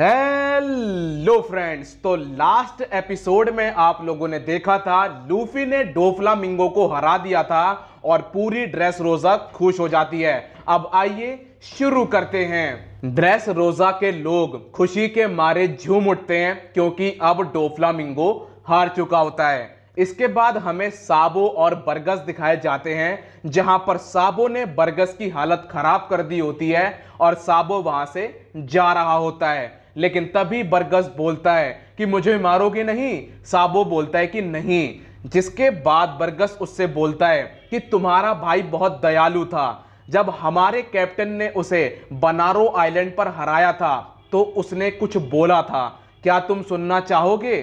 hello friends तो last episode में आप लोगों ने देखा था लूफी ने डोफला मिंगो को हरा दिया था और पूरी ड्रेस रोजा खुश हो जाती है अब आइए शुरू करते हैं ड्रेस रोजा के लोग खुशी के मारे झूम उठते हैं क्योंकि अब डोफला मिंगो हार चुका होता है इसके बाद हमें साबो और बरगस दिखाए जाते हैं जहां पर साबो ने बरगस की हालत खराब कर दी होती है और साबो वहां से जा रहा होता है लेकिन तभी बरगस बोलता है कि मुझे मारोगे नहीं साबो बोलता है कि नहीं जिसके बाद बरगस उससे बोलता है कि तुम्हारा भाई बहुत दयालु था जब हमारे कैप्टन ने उसे बनारो आइलैंड पर हराया था तो उसने कुछ बोला था क्या तुम सुनना चाहोगे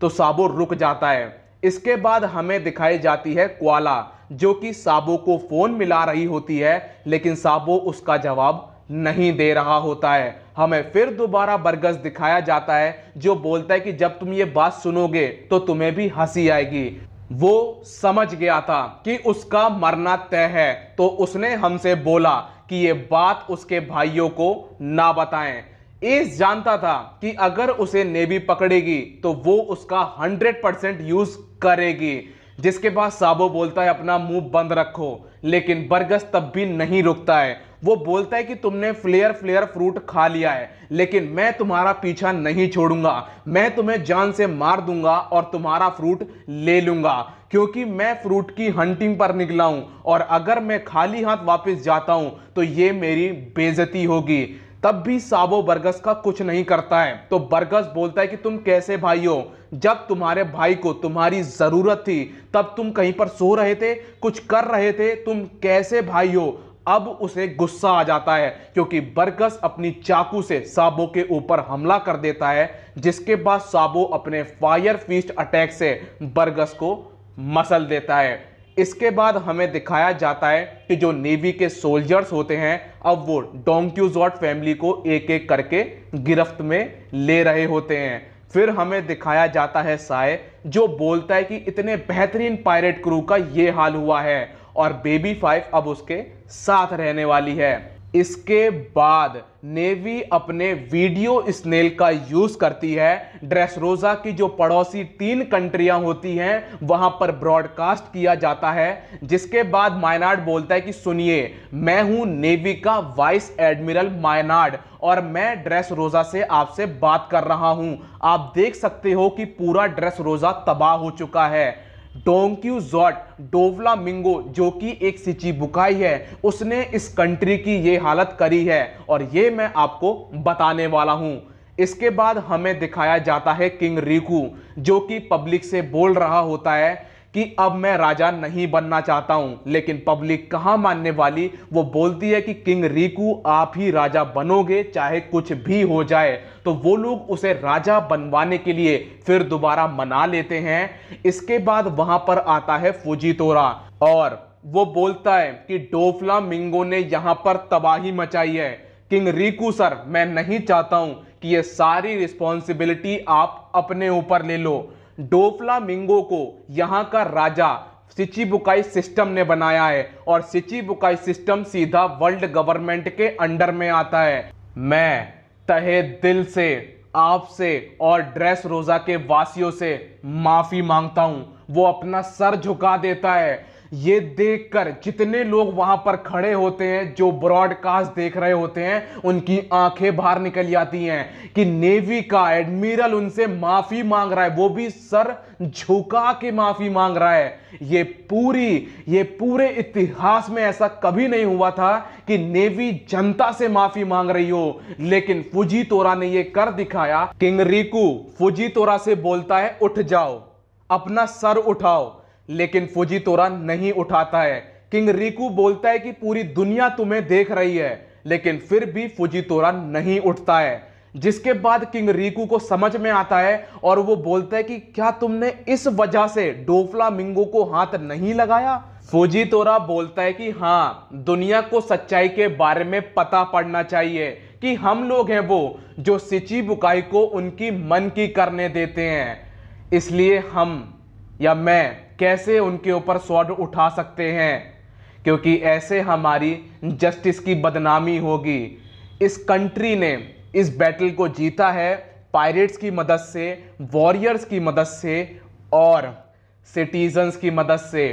तो साबो रुक जाता है इसके बाद हमें दिखाई जाती है क्वाला जो कि साबो को फ़ोन मिला रही होती है लेकिन साबो उसका जवाब नहीं दे रहा होता है हमें फिर दोबारा बरगस दिखाया जाता है जो बोलता है कि जब तुम ये बात सुनोगे तो तुम्हें भी हंसी आएगी वो समझ गया था कि उसका मरना तय है तो उसने हमसे बोला कि ये बात उसके भाइयों को ना बताएं एस जानता था कि अगर उसे नेवी पकड़ेगी तो वो उसका 100 परसेंट यूज करेगी जिसके बाद साबो बोलता है अपना मुंह बंद रखो लेकिन बरगस तब भी नहीं रुकता है वो बोलता है कि तुमने फ्लेयर फ्लेयर फ्रूट खा लिया है लेकिन मैं तुम्हारा पीछा नहीं छोड़ूंगा मैं तुम्हें जान से मार दूंगा और तुम्हारा फ्रूट ले लूंगा क्योंकि मैं फ्रूट की हंटिंग पर निकला हूं और अगर मैं खाली हाथ वापस जाता हूं तो ये मेरी बेजती होगी तब भी साबो बरगस का कुछ नहीं करता है तो बरगस बोलता है कि तुम कैसे भाई हो जब तुम्हारे भाई को तुम्हारी ज़रूरत थी तब तुम कहीं पर सो रहे थे कुछ कर रहे थे तुम कैसे भाई हो अब उसे गुस्सा आ जाता है क्योंकि बरगस अपनी चाकू से साबो के ऊपर हमला कर देता है जिसके बाद साबो अपने फायर फीस्ट अटैक से बरगस को मसल देता है इसके बाद हमें दिखाया जाता है कि जो नेवी के सोल्जर्स होते हैं अब वो डोंक्यूजॉट फैमिली को एक एक करके गिरफ्त में ले रहे होते हैं फिर हमें दिखाया जाता है साय जो बोलता है कि इतने बेहतरीन पायरेट क्रू का ये हाल हुआ है और बेबी फाइव अब उसके साथ रहने वाली है इसके बाद नेवी अपने वीडियो स्नेल का यूज करती है ड्रेस रोजा की जो पड़ोसी तीन कंट्रियां होती हैं वहां पर ब्रॉडकास्ट किया जाता है जिसके बाद मायनाड बोलता है कि सुनिए मैं हूं नेवी का वाइस एडमिरल मायनाड और मैं ड्रेस रोजा से आपसे बात कर रहा हूं आप देख सकते हो कि पूरा ड्रेस रोजा तबाह हो चुका है डोंक्यूजॉट डोवला मिंगो जो कि एक बुकाई है उसने इस कंट्री की ये हालत करी है और ये मैं आपको बताने वाला हूँ इसके बाद हमें दिखाया जाता है किंग रिकू जो कि पब्लिक से बोल रहा होता है कि अब मैं राजा नहीं बनना चाहता हूं लेकिन पब्लिक कहां मानने वाली वो बोलती है कि किंग रिकू आप ही राजा बनोगे चाहे कुछ भी हो जाए तो वो लोग उसे राजा बनवाने के लिए फिर दोबारा मना लेते हैं इसके बाद वहां पर आता है फूजी तोरा और वो बोलता है कि डोफला मिंगो ने यहां पर तबाही मचाई है किंग रिकू सर मैं नहीं चाहता हूं कि ये सारी रिस्पॉन्सिबिलिटी आप अपने ऊपर ले लो मिंगो को यहाँ का राजा बुकाई सिस्टम ने बनाया है और सिची बुकाई सिस्टम सीधा वर्ल्ड गवर्नमेंट के अंडर में आता है मैं तहे दिल से आपसे और ड्रेस रोजा के वासियों से माफी मांगता हूं वो अपना सर झुका देता है ये देखकर जितने लोग वहां पर खड़े होते हैं जो ब्रॉडकास्ट देख रहे होते हैं उनकी आंखें बाहर निकल जाती हैं कि नेवी का एडमिरल उनसे माफी मांग रहा है वो भी सर झुका के माफी मांग रहा है ये पूरी ये पूरे इतिहास में ऐसा कभी नहीं हुआ था कि नेवी जनता से माफी मांग रही हो लेकिन फुजी तोरा ने यह कर दिखाया किंग रिकू फुजी तोरा से बोलता है उठ जाओ अपना सर उठाओ लेकिन फुजी तोरा नहीं उठाता है किंग रिकू बोलता है कि पूरी दुनिया तुम्हें देख रही है लेकिन फिर भी फुजी तोरा नहीं उठता है जिसके बाद किंग रिकू को समझ में आता है और वो बोलता है कि क्या तुमने इस वजह से डोफला मिंगो को हाथ नहीं लगाया फौजी तोरा बोलता है कि हाँ दुनिया को सच्चाई के बारे में पता पड़ना चाहिए कि हम लोग हैं वो जो सिची बुकाई को उनकी मन की करने देते हैं इसलिए हम या मैं कैसे उनके ऊपर स्वाड उठा सकते हैं क्योंकि ऐसे हमारी जस्टिस की बदनामी होगी इस कंट्री ने इस बैटल को जीता है पायरेट्स की मदद से वॉरियर्स की मदद से और सिटीजन्स की मदद से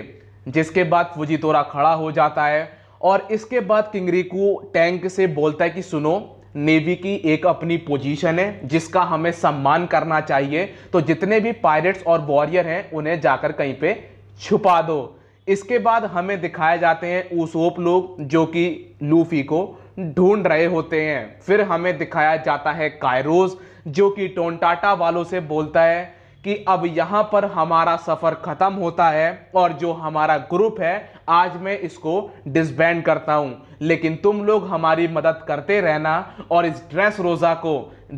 जिसके बाद फुजी खड़ा हो जाता है और इसके बाद किंगरी को टैंक से बोलता है कि सुनो नेवी की एक अपनी पोजीशन है जिसका हमें सम्मान करना चाहिए तो जितने भी पायरेट्स और वॉरियर हैं उन्हें जाकर कहीं पे छुपा दो इसके बाद हमें दिखाए जाते हैं ऊसोप लोग जो कि लूफी को ढूंढ रहे होते हैं फिर हमें दिखाया जाता है कायरोज जो कि टोंटाटा वालों से बोलता है कि अब यहाँ पर हमारा सफ़र ख़त्म होता है और जो हमारा ग्रुप है आज मैं इसको डिसबैंड करता हूँ लेकिन तुम लोग हमारी मदद करते रहना और इस ड्रेस रोज़ा को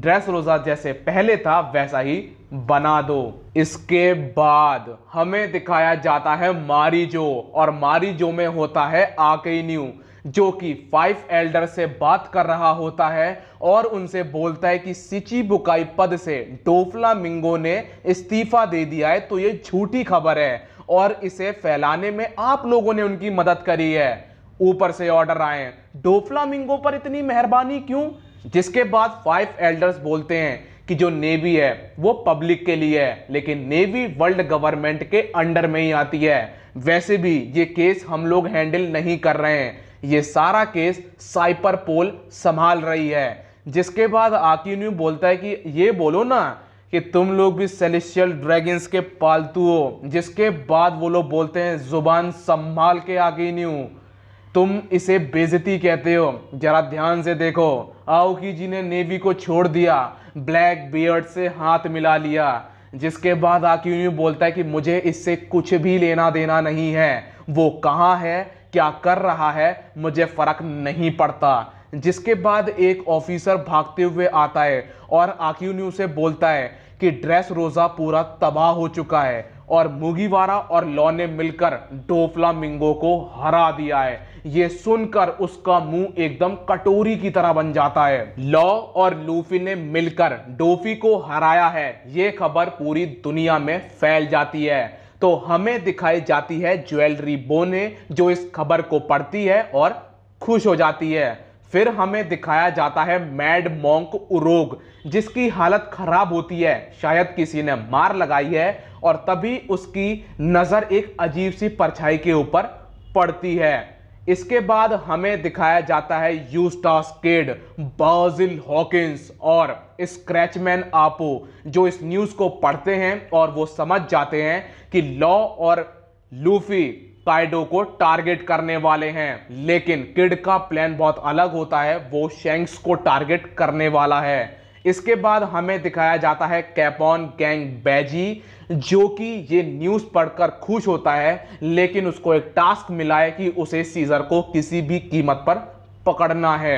ड्रेस रोज़ा जैसे पहले था वैसा ही बना दो इसके बाद हमें दिखाया जाता है मारी जो और मारी जो में होता है आके न्यू जो कि फाइव एल्डर से बात कर रहा होता है और उनसे बोलता है कि सिची बुकाई पद से डोफला मिंगो ने इस्तीफा दे दिया है तो ये झूठी खबर है और इसे फैलाने में आप लोगों ने उनकी मदद करी है ऊपर से ऑर्डर आए डोफला मिंगो पर इतनी मेहरबानी क्यों जिसके बाद फाइव एल्डर्स बोलते हैं कि जो नेवी है वो पब्लिक के लिए है लेकिन नेवी वर्ल्ड गवर्नमेंट के अंडर में ही आती है वैसे भी ये केस हम लोग हैंडल नहीं कर रहे हैं ये सारा केस साइपर पोल संभाल रही है जिसके बाद आकीन्यू बोलता है कि ये बोलो ना कि तुम लोग भी सेलिशियल ड्रैगन्स के पालतू हो जिसके बाद वो लोग बोलते हैं जुबान संभाल के आकीन्यू तुम इसे बेजती कहते हो जरा ध्यान से देखो आओकी जी ने नेवी को छोड़ दिया ब्लैक बियर्ड से हाथ मिला लिया जिसके बाद आकीन्यू बोलता है कि मुझे इससे कुछ भी लेना देना नहीं है वो कहाँ है क्या कर रहा है मुझे फर्क नहीं पड़ता जिसके बाद एक ऑफिसर भागते हुए आता है और आक्यू न्यू बोलता है कि ड्रेस रोजा पूरा तबाह हो चुका है और मुगीवारा और लॉ ने मिलकर डोफला मिंगो को हरा दिया है ये सुनकर उसका मुंह एकदम कटोरी की तरह बन जाता है लॉ और लूफी ने मिलकर डोफी को हराया है ये खबर पूरी दुनिया में फैल जाती है तो हमें दिखाई जाती है ज्वेलरी बोने जो इस खबर को पढ़ती है और खुश हो जाती है फिर हमें दिखाया जाता है मैड मोंक उरोग जिसकी हालत खराब होती है शायद किसी ने मार लगाई है और तभी उसकी नज़र एक अजीब सी परछाई के ऊपर पड़ती है इसके बाद हमें दिखाया जाता है यूस्टास केड बाजिल हॉकिंस और स्क्रैचमैन आपो जो इस न्यूज़ को पढ़ते हैं और वो समझ जाते हैं कि लॉ और लूफी काइडो को टारगेट करने वाले हैं लेकिन किड का प्लान बहुत अलग होता है वो शेंक्स को टारगेट करने वाला है इसके बाद हमें दिखाया जाता है कैपॉन गैंग बैजी जो कि ये न्यूज़ पढ़कर खुश होता है लेकिन उसको एक टास्क मिला है कि उसे सीजर को किसी भी कीमत पर पकड़ना है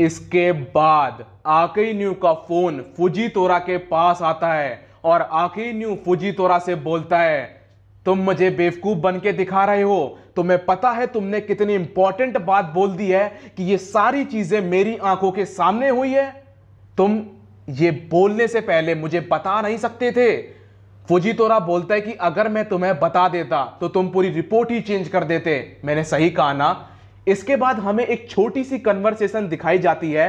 इसके बाद आके न्यू का फोन फुजी तोरा के पास आता है और आके न्यू फुजी तोरा से बोलता है तुम मुझे बेवकूफ बन के दिखा रहे हो तुम्हें पता है तुमने कितनी इंपॉर्टेंट बात बोल दी है कि ये सारी चीजें मेरी आंखों के सामने हुई है तुम ये बोलने से पहले मुझे बता नहीं सकते थे फौजी तोरा बोलता है कि अगर मैं तुम्हें बता देता तो तुम पूरी रिपोर्ट ही चेंज कर देते मैंने सही कहा ना इसके बाद हमें एक छोटी सी कन्वर्सेशन दिखाई जाती है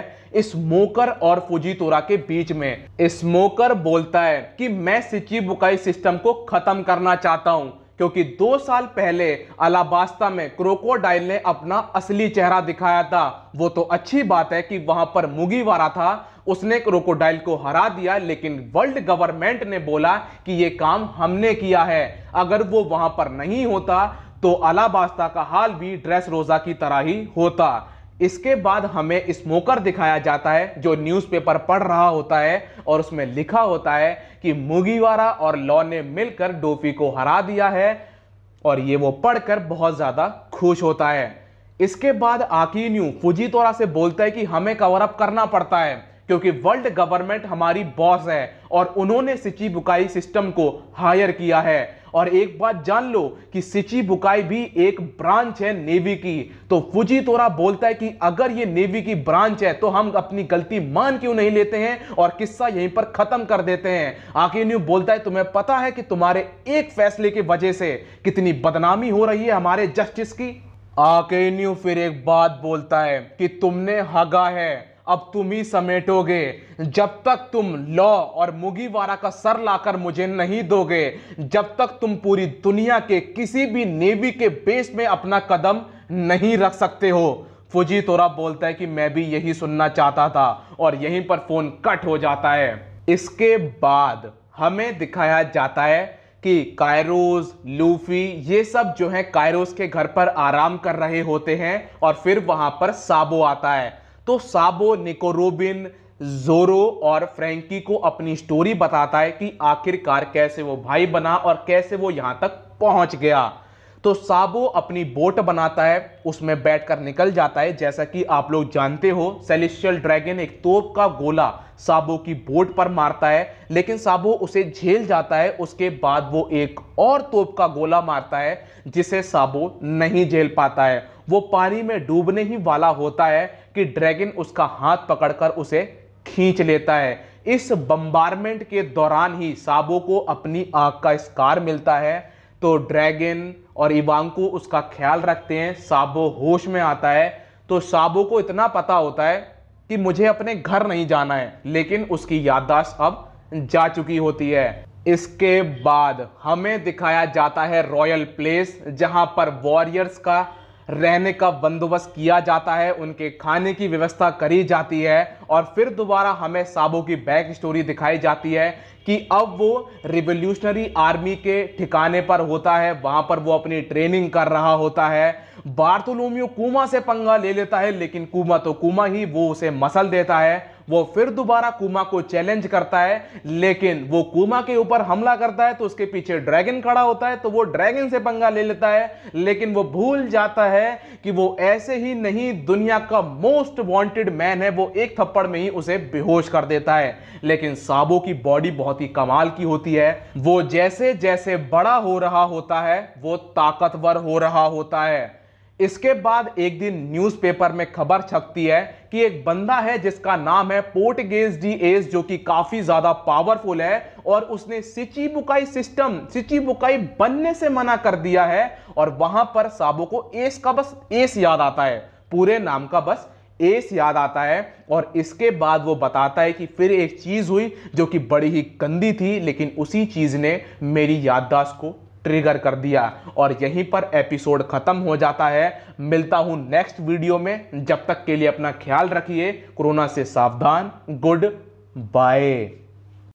स्मोकर और फुजी तोरा के बीच में स्मोकर बोलता है कि मैं सिची बुकाई सिस्टम को खत्म करना चाहता हूं क्योंकि दो साल पहले अलाबास्ता में क्रोकोडाइल ने अपना असली चेहरा दिखाया था वो तो अच्छी बात है कि वहां पर मुगी वारा था उसने क्रोकोडाइल को हरा दिया लेकिन वर्ल्ड गवर्नमेंट ने बोला कि ये काम हमने किया है अगर वो वहां पर नहीं होता तो अलाबास्ता का हाल भी ड्रेस रोजा की तरह ही होता इसके बाद हमें स्मोकर दिखाया जाता है जो न्यूज़पेपर पढ़ रहा होता है और उसमें लिखा होता है कि मुगीवारा और लॉ ने मिलकर डोफी को हरा दिया है और ये वो पढ़कर बहुत ज़्यादा खुश होता है इसके बाद आकीन्यू तौरा से बोलता है कि हमें कवर अप करना पड़ता है क्योंकि वर्ल्ड गवर्नमेंट हमारी बॉस है और उन्होंने सिची बुकाई सिस्टम को हायर किया है और एक बात जान लो कि सिची बुकाई भी एक ब्रांच है नेवी की तो फुजी तोरा बोलता है कि अगर ये नेवी की ब्रांच है तो हम अपनी गलती मान क्यों नहीं लेते हैं और किस्सा यहीं पर खत्म कर देते हैं आके न्यू बोलता है तुम्हें पता है कि तुम्हारे एक फैसले की वजह से कितनी बदनामी हो रही है हमारे जस्टिस की आके न्यू फिर एक बात बोलता है कि तुमने हगा है अब तुम ही समेटोगे जब तक तुम लॉ और मुगीवारा का सर लाकर मुझे नहीं दोगे जब तक तुम पूरी दुनिया के किसी भी नेवी के बेस में अपना कदम नहीं रख सकते हो फुजी तोरा बोलता है कि मैं भी यही सुनना चाहता था और यहीं पर फोन कट हो जाता है इसके बाद हमें दिखाया जाता है कि कायरोज लूफी ये सब जो है कायरोज के घर पर आराम कर रहे होते हैं और फिर वहां पर साबो आता है तो साबो निकोरोबिन जोरो और फ्रेंकी को अपनी स्टोरी बताता है कि आखिरकार कैसे वो भाई बना और कैसे वो यहां तक पहुंच गया तो साबो अपनी बोट बनाता है उसमें बैठकर निकल जाता है जैसा कि आप लोग जानते हो सेलिशियल ड्रैगन एक तोप का गोला साबो की बोट पर मारता है लेकिन साबो उसे झेल जाता है उसके बाद वो एक और तोप का गोला मारता है जिसे साबो नहीं झेल पाता है वो पानी में डूबने ही वाला होता है कि ड्रैगन उसका हाथ पकड़कर उसे खींच लेता है इस बम्बारमेंट के दौरान ही साबो को अपनी आग का स्कार मिलता है तो ड्रैगन और इवांकू उसका ख्याल रखते हैं साबो होश में आता है तो साबो को इतना पता होता है कि मुझे अपने घर नहीं जाना है लेकिन उसकी याददाश्त अब जा चुकी होती है इसके बाद हमें दिखाया जाता है रॉयल प्लेस जहां पर वॉरियर्स का रहने का बंदोबस्त किया जाता है उनके खाने की व्यवस्था करी जाती है और फिर दोबारा हमें साबो की बैक स्टोरी दिखाई जाती है कि अब वो रिवोल्यूशनरी आर्मी के ठिकाने पर होता है वहाँ पर वो अपनी ट्रेनिंग कर रहा होता है बार्तोलोमियो कुमा से पंगा ले लेता है लेकिन कुमा तो कुमा ही वो उसे मसल देता है वो फिर दोबारा कुमा को चैलेंज करता है लेकिन वो कुमा के ऊपर हमला करता है तो उसके पीछे ड्रैगन खड़ा होता है तो वो ड्रैगन से पंगा ले लेता है लेकिन वो भूल जाता है कि वो ऐसे ही नहीं दुनिया का मोस्ट वांटेड मैन है वो एक थप्पड़ में ही उसे बेहोश कर देता है लेकिन साबो की बॉडी बहुत ही कमाल की होती है वो जैसे जैसे बड़ा हो रहा होता है वो ताकतवर हो रहा होता है इसके बाद एक दिन न्यूज़पेपर में खबर छपती है कि एक बंदा है जिसका नाम है पोर्टगेज डी एस जो कि काफ़ी ज़्यादा पावरफुल है और उसने बुकाई सिस्टम बुकाई बनने से मना कर दिया है और वहां पर साबो को एस का बस एस याद आता है पूरे नाम का बस एस याद आता है और इसके बाद वो बताता है कि फिर एक चीज़ हुई जो कि बड़ी ही गंदी थी लेकिन उसी चीज़ ने मेरी याददाश्त को ट्रिगर कर दिया और यहीं पर एपिसोड ख़त्म हो जाता है मिलता हूं नेक्स्ट वीडियो में जब तक के लिए अपना ख्याल रखिए कोरोना से सावधान गुड बाय